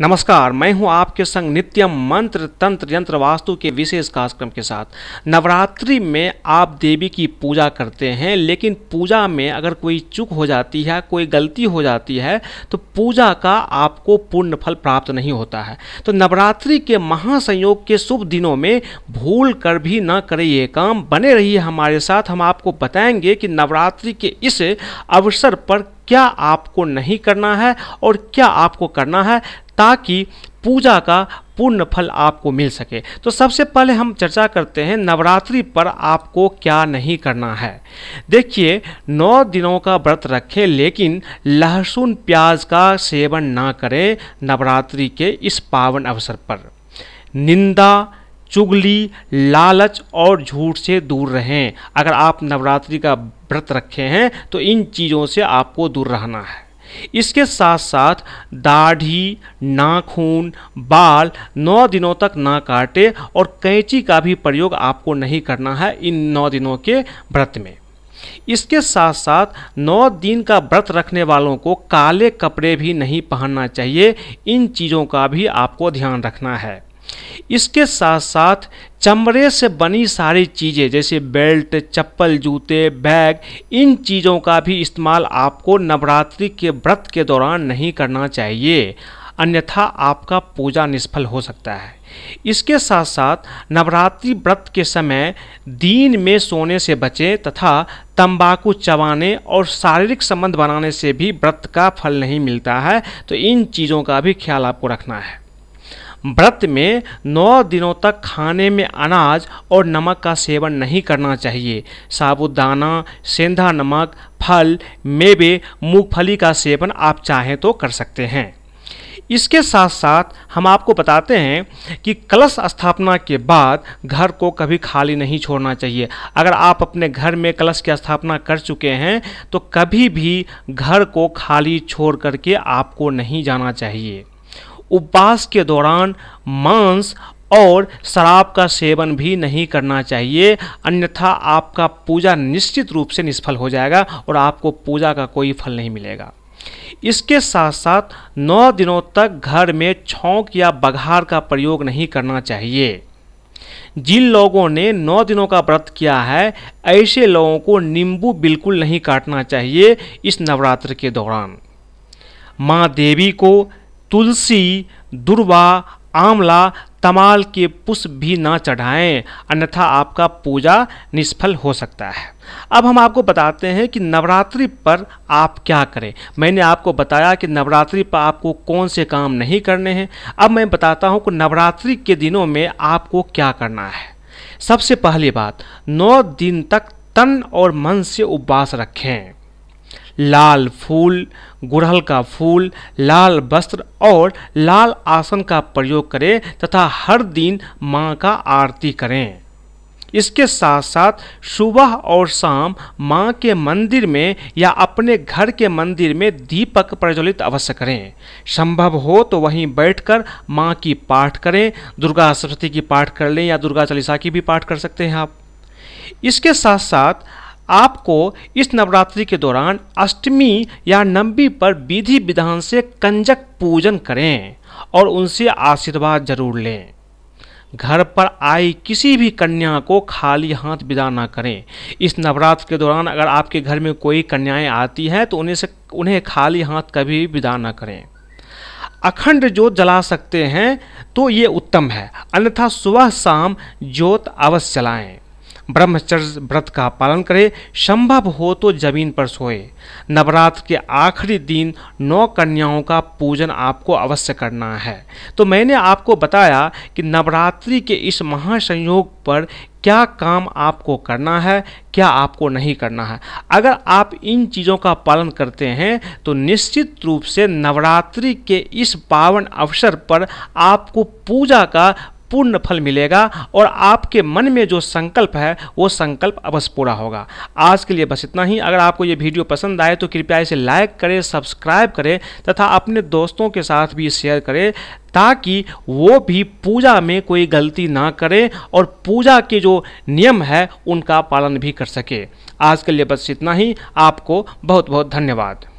नमस्कार मैं हूं आपके संग नित्यम मंत्र तंत्र यंत्र वास्तु के विशेष कार्यक्रम के साथ नवरात्रि में आप देवी की पूजा करते हैं लेकिन पूजा में अगर कोई चूक हो जाती है कोई गलती हो जाती है तो पूजा का आपको पूर्ण फल प्राप्त नहीं होता है तो नवरात्रि के महासंयोग के शुभ दिनों में भूल कर भी ना करें ये काम बने रही हमारे साथ हम आपको बताएंगे कि नवरात्रि के इस अवसर पर क्या आपको नहीं करना है और क्या आपको करना है ताकि पूजा का पूर्ण फल आपको मिल सके तो सबसे पहले हम चर्चा करते हैं नवरात्रि पर आपको क्या नहीं करना है देखिए नौ दिनों का व्रत रखें लेकिन लहसुन प्याज का सेवन ना करें नवरात्रि के इस पावन अवसर पर निंदा चुगली लालच और झूठ से दूर रहें अगर आप नवरात्रि का व्रत रखे हैं तो इन चीज़ों से आपको दूर रहना है इसके साथ साथ दाढ़ी नाखून बाल नौ दिनों तक ना काटे और कैंची का भी प्रयोग आपको नहीं करना है इन नौ दिनों के व्रत में इसके साथ साथ नौ दिन का व्रत रखने वालों को काले कपड़े भी नहीं पहनना चाहिए इन चीज़ों का भी आपको ध्यान रखना है इसके साथ साथ चमड़े से बनी सारी चीज़ें जैसे बेल्ट चप्पल जूते बैग इन चीज़ों का भी इस्तेमाल आपको नवरात्रि के व्रत के दौरान नहीं करना चाहिए अन्यथा आपका पूजा निष्फल हो सकता है इसके साथ साथ नवरात्रि व्रत के समय दिन में सोने से बचें तथा तंबाकू चबाने और शारीरिक संबंध बनाने से भी व्रत का फल नहीं मिलता है तो इन चीज़ों का भी ख्याल आपको रखना है व्रत में नौ दिनों तक खाने में अनाज और नमक का सेवन नहीं करना चाहिए साबुदाना सेंधा नमक फल मेवे मूंगफली का सेवन आप चाहें तो कर सकते हैं इसके साथ साथ हम आपको बताते हैं कि कलश स्थापना के बाद घर को कभी खाली नहीं छोड़ना चाहिए अगर आप अपने घर में कलश की स्थापना कर चुके हैं तो कभी भी घर को खाली छोड़ करके आपको नहीं जाना चाहिए उपवास के दौरान मांस और शराब का सेवन भी नहीं करना चाहिए अन्यथा आपका पूजा निश्चित रूप से निष्फल हो जाएगा और आपको पूजा का कोई फल नहीं मिलेगा इसके साथ साथ नौ दिनों तक घर में छौंक या बघार का प्रयोग नहीं करना चाहिए जिन लोगों ने नौ दिनों का व्रत किया है ऐसे लोगों को नींबू बिल्कुल नहीं काटना चाहिए इस नवरात्र के दौरान माँ देवी को तुलसी दुर्वा आंवला तमाल के पुष्प भी ना चढ़ाएं अन्यथा आपका पूजा निष्फल हो सकता है अब हम आपको बताते हैं कि नवरात्रि पर आप क्या करें मैंने आपको बताया कि नवरात्रि पर आपको कौन से काम नहीं करने हैं अब मैं बताता हूं कि नवरात्रि के दिनों में आपको क्या करना है सबसे पहली बात नौ दिन तक तन और मन से उपवास रखें लाल फूल गुड़हल का फूल लाल वस्त्र और लाल आसन का प्रयोग करें तथा हर दिन माँ का आरती करें इसके साथ साथ सुबह और शाम माँ के मंदिर में या अपने घर के मंदिर में दीपक प्रज्वलित अवश्य करें संभव हो तो वहीं बैठकर माँ की पाठ करें दुर्गा सरस्वती की पाठ कर लें या दुर्गा चालीसा की भी पाठ कर सकते हैं आप इसके साथ साथ आपको इस नवरात्रि के दौरान अष्टमी या नब्बी पर विधि विधान से कंजक पूजन करें और उनसे आशीर्वाद जरूर लें घर पर आई किसी भी कन्या को खाली हाथ विदा ना करें इस नवरात्र के दौरान अगर आपके घर में कोई कन्याएं आती हैं तो उन्हें से उन्हें खाली हाथ कभी विदा ना करें अखंड जोत जला सकते हैं तो ये उत्तम है अन्यथा सुबह शाम जोत अवश्य जलाएं ब्रह्मचर्य व्रत का पालन करें संभव हो तो जमीन पर सोए नवरात्र के आखिरी दिन नौ कन्याओं का पूजन आपको अवश्य करना है तो मैंने आपको बताया कि नवरात्रि के इस महासंयोग पर क्या काम आपको करना है क्या आपको नहीं करना है अगर आप इन चीज़ों का पालन करते हैं तो निश्चित रूप से नवरात्रि के इस पावन अवसर पर आपको पूजा का पूर्ण फल मिलेगा और आपके मन में जो संकल्प है वो संकल्प अवश्य पूरा होगा आज के लिए बस इतना ही अगर आपको ये वीडियो पसंद आए तो कृपया इसे लाइक करें सब्सक्राइब करें तथा अपने दोस्तों के साथ भी शेयर करें ताकि वो भी पूजा में कोई गलती ना करें और पूजा के जो नियम है उनका पालन भी कर सके आज के लिए बस इतना ही आपको बहुत बहुत धन्यवाद